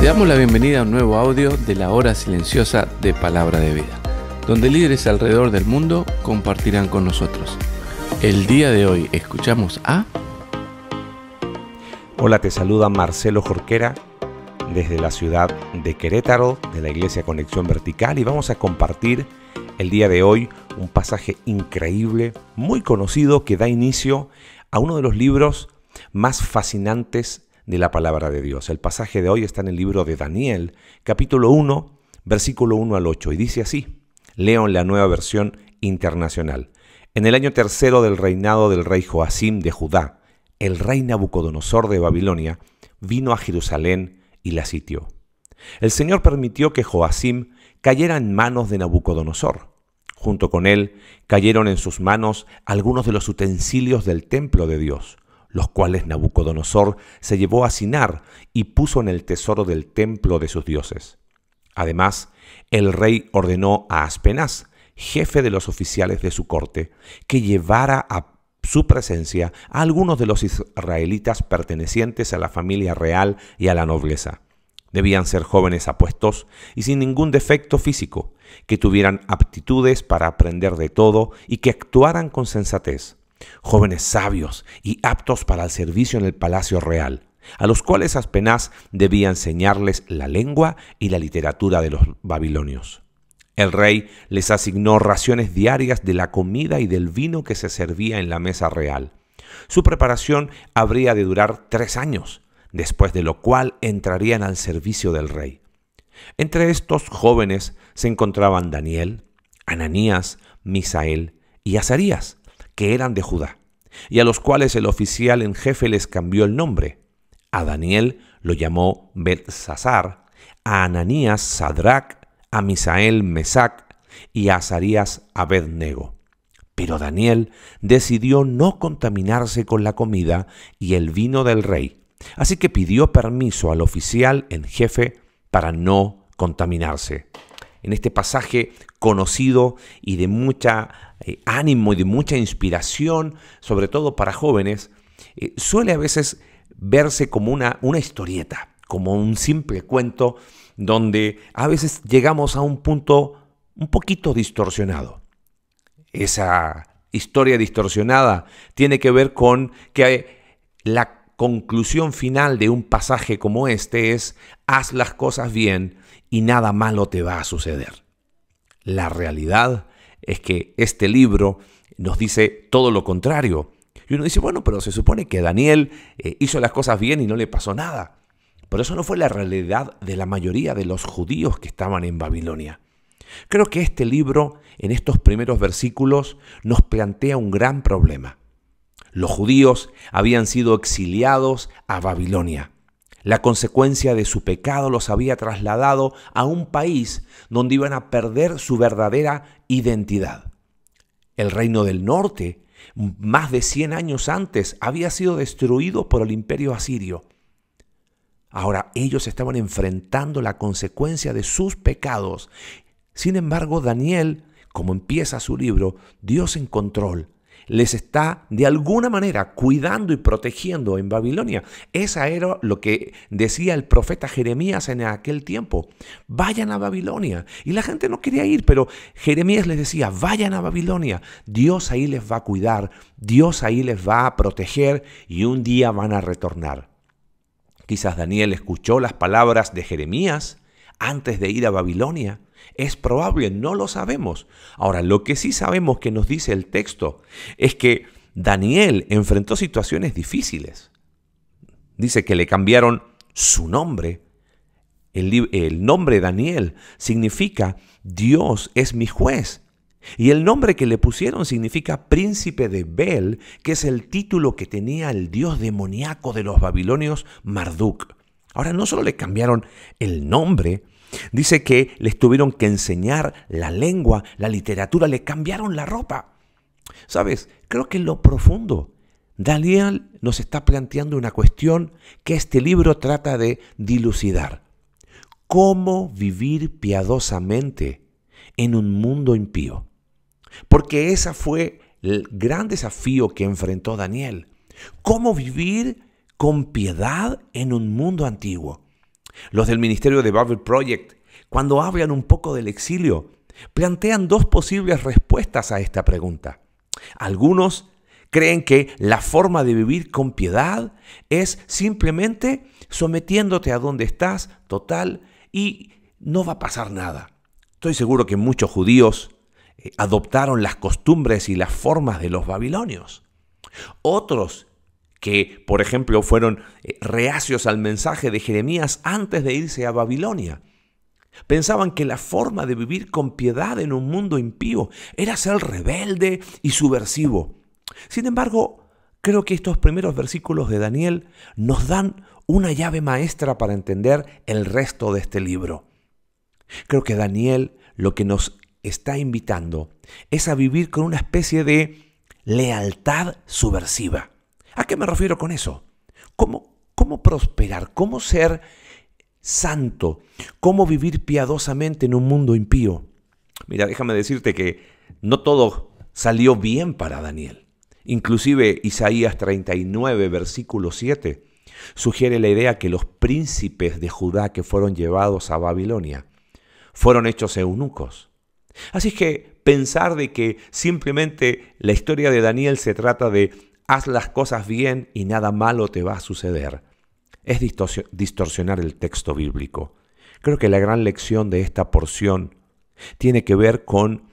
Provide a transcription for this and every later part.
Te damos la bienvenida a un nuevo audio de la hora silenciosa de Palabra de Vida, donde líderes alrededor del mundo compartirán con nosotros. El día de hoy escuchamos a... Hola, te saluda Marcelo Jorquera desde la ciudad de Querétaro, de la iglesia Conexión Vertical, y vamos a compartir el día de hoy un pasaje increíble, muy conocido, que da inicio a uno de los libros más fascinantes de la palabra de Dios. El pasaje de hoy está en el libro de Daniel, capítulo 1, versículo 1 al 8, y dice así, leo en la nueva versión internacional. En el año tercero del reinado del rey Joacim de Judá, el rey Nabucodonosor de Babilonia vino a Jerusalén y la sitió. El Señor permitió que Joacim cayera en manos de Nabucodonosor. Junto con él cayeron en sus manos algunos de los utensilios del templo de Dios, los cuales Nabucodonosor se llevó a Sinar y puso en el tesoro del templo de sus dioses. Además, el rey ordenó a Aspenas, jefe de los oficiales de su corte, que llevara a su presencia a algunos de los israelitas pertenecientes a la familia real y a la nobleza. Debían ser jóvenes apuestos y sin ningún defecto físico, que tuvieran aptitudes para aprender de todo y que actuaran con sensatez jóvenes sabios y aptos para el servicio en el palacio real, a los cuales Aspenaz debía enseñarles la lengua y la literatura de los babilonios. El rey les asignó raciones diarias de la comida y del vino que se servía en la mesa real. Su preparación habría de durar tres años, después de lo cual entrarían al servicio del rey. Entre estos jóvenes se encontraban Daniel, Ananías, Misael y Azarías, que eran de Judá, y a los cuales el oficial en jefe les cambió el nombre. A Daniel lo llamó Belsasar, a Ananías Sadrach, a Misael Mesac y a Azarías Abednego. Pero Daniel decidió no contaminarse con la comida y el vino del rey, así que pidió permiso al oficial en jefe para no contaminarse. En este pasaje conocido y de mucha eh, ánimo y de mucha inspiración, sobre todo para jóvenes, eh, suele a veces verse como una, una historieta, como un simple cuento donde a veces llegamos a un punto un poquito distorsionado. Esa historia distorsionada tiene que ver con que la conclusión final de un pasaje como este es, haz las cosas bien y nada malo te va a suceder. La realidad es que este libro nos dice todo lo contrario. Y uno dice, bueno, pero se supone que Daniel eh, hizo las cosas bien y no le pasó nada. Pero eso no fue la realidad de la mayoría de los judíos que estaban en Babilonia. Creo que este libro, en estos primeros versículos, nos plantea un gran problema. Los judíos habían sido exiliados a Babilonia. La consecuencia de su pecado los había trasladado a un país donde iban a perder su verdadera identidad. El reino del norte, más de 100 años antes, había sido destruido por el imperio asirio. Ahora ellos estaban enfrentando la consecuencia de sus pecados. Sin embargo, Daniel, como empieza su libro, Dios en control, les está de alguna manera cuidando y protegiendo en Babilonia. Esa era lo que decía el profeta Jeremías en aquel tiempo. Vayan a Babilonia. Y la gente no quería ir, pero Jeremías les decía, vayan a Babilonia. Dios ahí les va a cuidar, Dios ahí les va a proteger y un día van a retornar. Quizás Daniel escuchó las palabras de Jeremías antes de ir a Babilonia? Es probable, no lo sabemos. Ahora, lo que sí sabemos que nos dice el texto es que Daniel enfrentó situaciones difíciles. Dice que le cambiaron su nombre. El, nombre Daniel significa Dios es mi juez. Y el nombre que le pusieron significa príncipe de Bel, que es el título que tenía el dios demoníaco de los babilonios Marduk. Ahora no solo le cambiaron el nombre, Dice que les tuvieron que enseñar la lengua, la literatura, le cambiaron la ropa. ¿Sabes? Creo que en lo profundo, Daniel nos está planteando una cuestión que este libro trata de dilucidar. ¿Cómo vivir piadosamente en un mundo impío? Porque ese fue el gran desafío que enfrentó Daniel. ¿Cómo vivir con piedad en un mundo antiguo? Los del ministerio de Babel Project, cuando hablan un poco del exilio, plantean dos posibles respuestas a esta pregunta. Algunos creen que la forma de vivir con piedad es simplemente sometiéndote a donde estás, total, y no va a pasar nada. Estoy seguro que muchos judíos eh, adoptaron las costumbres y las formas de los babilonios. Otros que, por ejemplo, fueron eh, reacios al mensaje de Jeremías antes de irse a Babilonia. Pensaban que la forma de vivir con piedad en un mundo impío era ser rebelde y subversivo. Sin embargo, creo que estos primeros versículos de Daniel nos dan una llave maestra para entender el resto de este libro. Creo que Daniel lo que nos está invitando es a vivir con una especie de lealtad subversiva. ¿A qué me refiero con eso? ¿Cómo, cómo prosperar? ¿Cómo ser santo? ¿Cómo vivir piadosamente en un mundo impío? Mira, déjame decirte que no todo salió bien para Daniel. Inclusive Isaías 39, versículo 7, sugiere la idea que los príncipes de Judá que fueron llevados a Babilonia fueron hechos eunucos. Así que pensar de que simplemente la historia de Daniel se trata de haz las cosas bien y nada malo te va a suceder. Es distorsionar el texto bíblico. Creo que la gran lección de esta porción tiene que ver con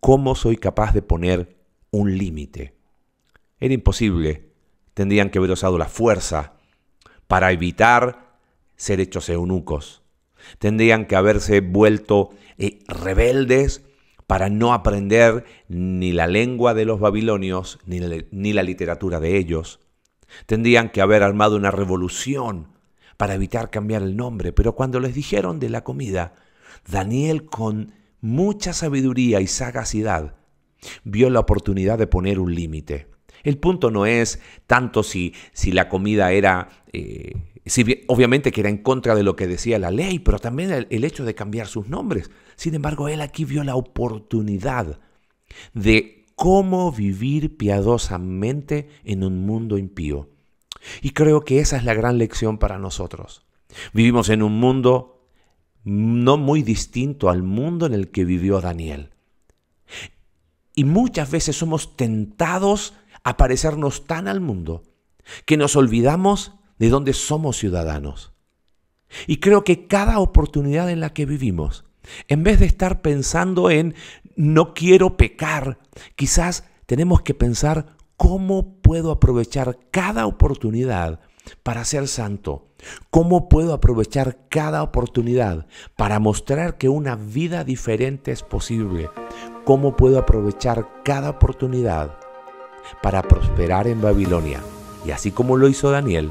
cómo soy capaz de poner un límite. Era imposible. Tendrían que haber usado la fuerza para evitar ser hechos eunucos. Tendrían que haberse vuelto eh, rebeldes para no aprender ni la lengua de los babilonios ni la, literatura de ellos. Tendrían que haber armado una revolución para evitar cambiar el nombre, pero cuando les dijeron de la comida, Daniel con mucha sabiduría y sagacidad vio la oportunidad de poner un límite. El punto no es tanto si, si la comida era eh, si, obviamente que era en contra de lo que decía la ley, pero también el, el hecho de cambiar sus nombres. Sin embargo, él aquí vio la oportunidad de cómo vivir piadosamente en un mundo impío. Y creo que esa es la gran lección para nosotros. Vivimos en un mundo no muy distinto al mundo en el que vivió Daniel. Y muchas veces somos tentados a parecernos tan al mundo que nos olvidamos de donde somos ciudadanos. Y creo que cada oportunidad en la que vivimos, en vez de estar pensando en no quiero pecar, quizás tenemos que pensar cómo puedo aprovechar cada oportunidad para ser santo, cómo puedo aprovechar cada oportunidad para mostrar que una vida diferente es posible, cómo puedo aprovechar cada oportunidad para prosperar en Babilonia. Y así como lo hizo Daniel,